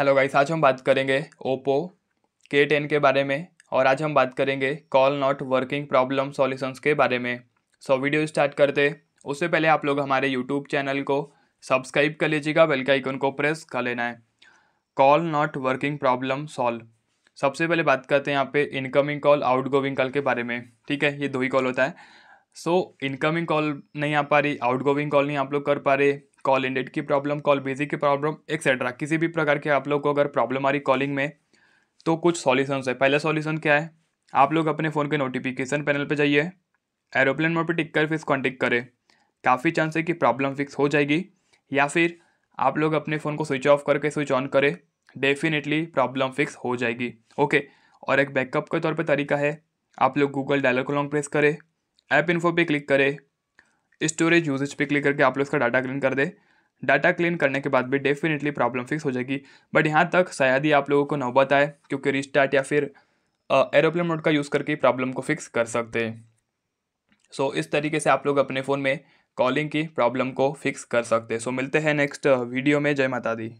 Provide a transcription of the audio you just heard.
hello guys आज हम बात करेंगे ओप्पो के टेन के बारे में और आज हम बात करेंगे call not working problem solutions के बारे में सो वीडियो स्टार्ट करते उससे पहले आप लोग हमारे यूट्यूब चैनल को सब्सक्राइब कर लीजिएगा बेल का आइकन को प्रेस कर लेना है call not working problem solve सबसे पहले बात करते हैं यहाँ पे इनकमिंग कॉल गोविंग कॉल के बारे में ठीक है ये दो ही कॉल होता है सो इनकमिंग कॉल नहीं आ पा रही गोविंग कॉल नहीं आप लोग कर पा रहे कॉल इंडेट की प्रॉब्लम कॉल बेजी की प्रॉब्लम एक्सेट्रा किसी भी प्रकार के आप लोग को अगर प्रॉब्लम आ रही कॉलिंग में तो कुछ सॉल्यूशंस है पहला सॉल्यूशन क्या है आप लोग अपने फ़ोन के नोटिफिकेशन पैनल पर जाइए एरोप्लेन मोड पर टिक कर फिर कॉन्टेक्ट करें काफ़ी चांस है कि प्रॉब्लम फिक्स हो जाएगी या फिर आप लोग अपने फ़ोन को स्विच ऑफ करके स्विच ऑन करें डेफिनेटली प्रॉब्लम फिक्स हो जाएगी ओके और एक बैकअप के तौर पर तरीका है आप लोग गूगल डायलर को लॉन्ग प्रेस करें ऐप इन्फो पे क्लिक करें स्टोरेज यूजेज पे क्लिक करके आप लोग इसका डाटा क्लीन कर दे डाटा क्लीन करने के बाद भी डेफिनेटली प्रॉब्लम फिक्स हो जाएगी बट यहाँ तक शायद ही आप लोगों को नौबत आए क्योंकि रिस्टार्ट या फिर एरोप्लेन मोड का यूज़ करके प्रॉब्लम को फिक्स कर सकते हैं सो so, इस तरीके से आप लोग अपने फ़ोन में कॉलिंग की प्रॉब्लम को फिक्स कर सकते हैं so, सो मिलते हैं नेक्स्ट वीडियो में जय माता दी